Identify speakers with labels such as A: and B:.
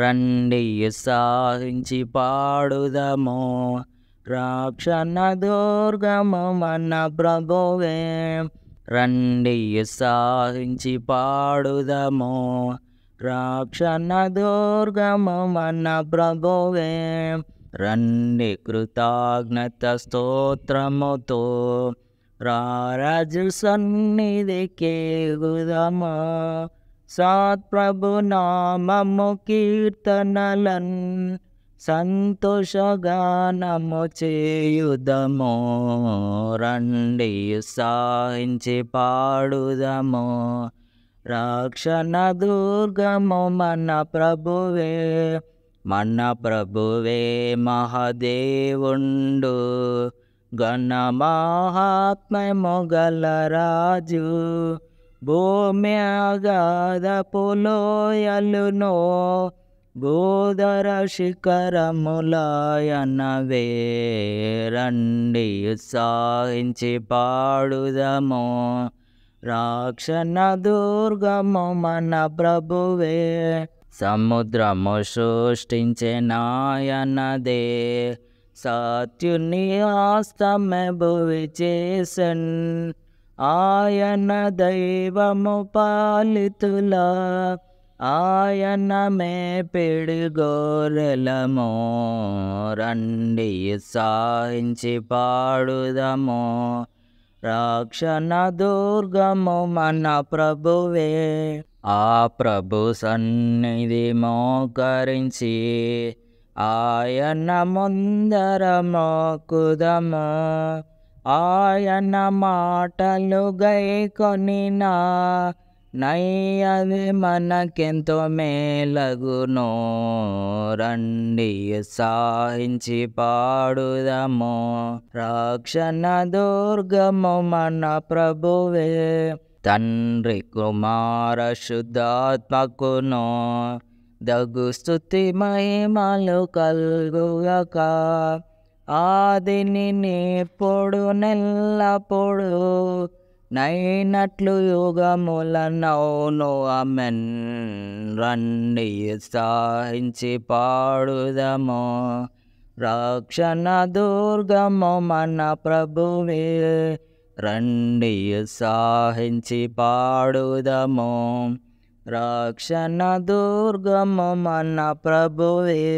A: రండి సాహించి పాడుదము రాక్షణ దుర్గము మన ప్రభువే రండి సాహించి పాడుదము రాక్షణ దుర్గము మన ప్రభువే రండి కృతజ్ఞత స్తోత్రముతో రారాజు సన్నిధికే గుదమా సత్ప్రభునామము కీర్తనలన్ సంతోషగానము చేయుదము రండి సాయించి పాడుదము రక్షణ దుర్గము మన ప్రభువే మన ప్రభువే మహదేవుండు గణ మహాత్మము గల రాజు భూమి అగాధపులోయలునో భూధర శిఖరములాయనవే రండి ఉత్సాహించి పాడుదము రాక్షణ దుర్గము మన ప్రభువే సముద్రము సృష్టించే నాయనదే సత్యుని ఆస్తమే భువి చేసన్ ఆయన దైవము పాలితుల ఆయన మే పిడుగోరెలము రండి సాయించి పాడుదము రక్షణ దుర్గము మన ప్రభువే ఆ ప్రభు సన్నిధి మోకరించి ఆయన ముందర మోకుదము ఆయన మాటలు గై నై అది మనకెంతో మేలగును రండి సాయించి పాడుదము రక్షణ దుర్గము మన ప్రభువే తండ్రి కుమార శుద్ధాత్మకును దగ్గు స్థుతి మహిమలు కలుగుగక ఆదిని నేర్పొడు నెల్లపొడు నైనట్లు యుగముల నౌను అమెన్ రండి సాహించి పాడుదము రక్షణ దుర్గము మన ప్రభువే రండి సాహించి పాడుదము రక్షణ దుర్గము మన ప్రభువే